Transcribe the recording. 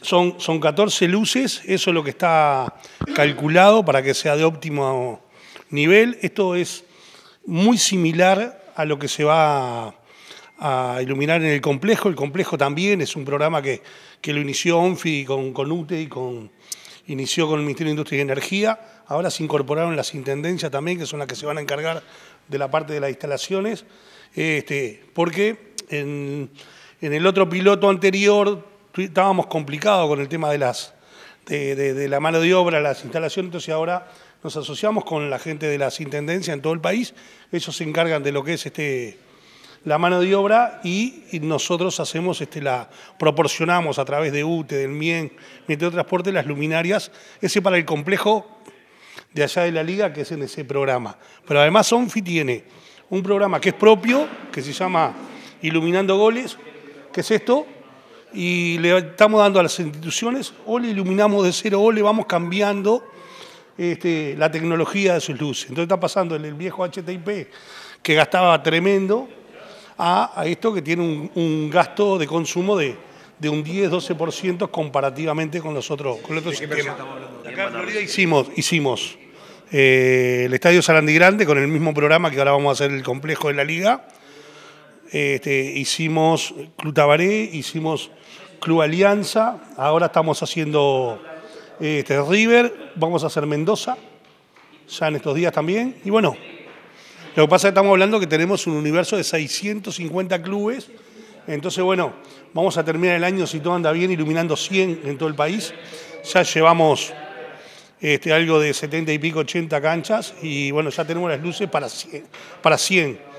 Son, son 14 luces, eso es lo que está calculado para que sea de óptimo nivel. Esto es muy similar a lo que se va a iluminar en el complejo. El complejo también es un programa que, lo inició ONFI con, con UTE y con, inició con el Ministerio de Industria y Energía. Ahora se incorporaron las intendencias también, que son las que se van a encargar de la parte de las instalaciones. Este, porque en, en el otro piloto anterior estábamos complicados con el tema de, las, de, la mano de obra, las instalaciones, entonces ahora nos asociamos con la gente de las intendencias en todo el país, ellos se encargan de lo que es este la mano de obra y, nosotros hacemos este la proporcionamos a través de UTE, del MIEN, e Ministerio Transporte, las luminarias, ese para el complejo de allá de la liga que es en ese programa. Pero además Onfi tiene un programa que es propio, que se llama Iluminando Goles, que es esto, y le estamos dando a las instituciones o le iluminamos de cero o le vamos cambiando este, la tecnología de sus luces. Entonces está pasando el, viejo HTIP que gastaba tremendo a, esto que tiene un, gasto de consumo de, un 10-12% comparativamente con los otros, con los sistemas. Acá en Florida hicimos, hicimos eh, el Estadio Sarandí Grande con el mismo programa que ahora vamos a hacer el complejo de la liga este, hicimos Club Tabaré, hicimos Club Alianza, ahora estamos haciendo este, River, vamos a hacer Mendoza, ya en estos días también, y bueno, lo que pasa es que estamos hablando que tenemos un universo de 650 clubes, entonces bueno, vamos a terminar el año, si todo anda bien, iluminando 100 en todo el país, ya llevamos este, algo de 70 y pico, 80 canchas, y bueno, ya tenemos las luces para Para 100